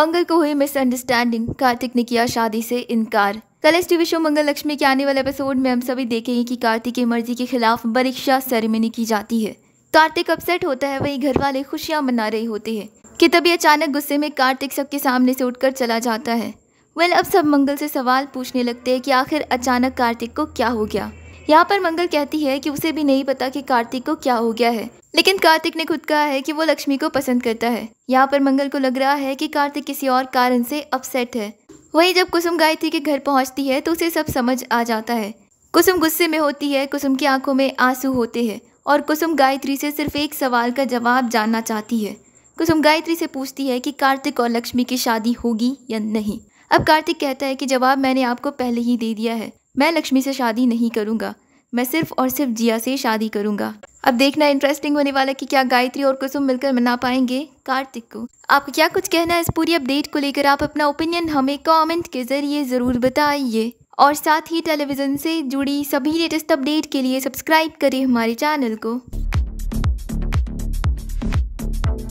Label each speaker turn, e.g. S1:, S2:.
S1: मंगल को हुई मिसअंडरस्टैंडिंग कार्तिक ने किया शादी से इनकार कल टीवी शो मंगल लक्ष्मी के आने वाले एपिसोड में हम सभी देखेंगे कि कार्तिक की मर्जी के खिलाफ परीक्षा सेरेमनी की जाती है कार्तिक अपसेट होता है वहीं घर वाले खुशियां मना रहे होते हैं कि तभी अचानक गुस्से में कार्तिक सबके सामने से उठकर चला जाता है वेल अब सब मंगल से सवाल पूछने लगते हैं कि आखिर अचानक कार्तिक को क्या हो गया यहाँ पर मंगल कहती है कि उसे भी नहीं पता कि कार्तिक को क्या हो गया है लेकिन कार्तिक ने खुद कहा है कि वो लक्ष्मी को पसंद करता है यहाँ पर मंगल को लग रहा है कि कार्तिक किसी और कारण से अपसेट है वहीं जब कुसुम गायत्री के घर पहुँचती है तो उसे सब समझ आ जाता है कुसुम गुस्से में होती है कुसुम की आंखों में आंसू होते हैं और कुसुम गायत्री से सिर्फ एक सवाल का जवाब जानना चाहती है कुसुम गायत्री से पूछती है कि कार्तिक और लक्ष्मी की शादी होगी या नहीं अब कार्तिक कहता है कि जवाब मैंने आपको पहले ही दे दिया है मैं लक्ष्मी से शादी नहीं करूंगा मैं सिर्फ और सिर्फ जिया से शादी करूंगा अब देखना इंटरेस्टिंग होने वाला कि क्या गायत्री और कुसुम मिलकर मना पाएंगे कार्तिक को आपको क्या कुछ कहना है इस पूरी अपडेट को लेकर आप अपना ओपिनियन हमें कमेंट के जरिए ज़रूर बताइए और साथ ही टेलीविज़न से जुड़ी सभी लेटेस्ट अपडेट के लिए सब्सक्राइब करें हमारे चैनल को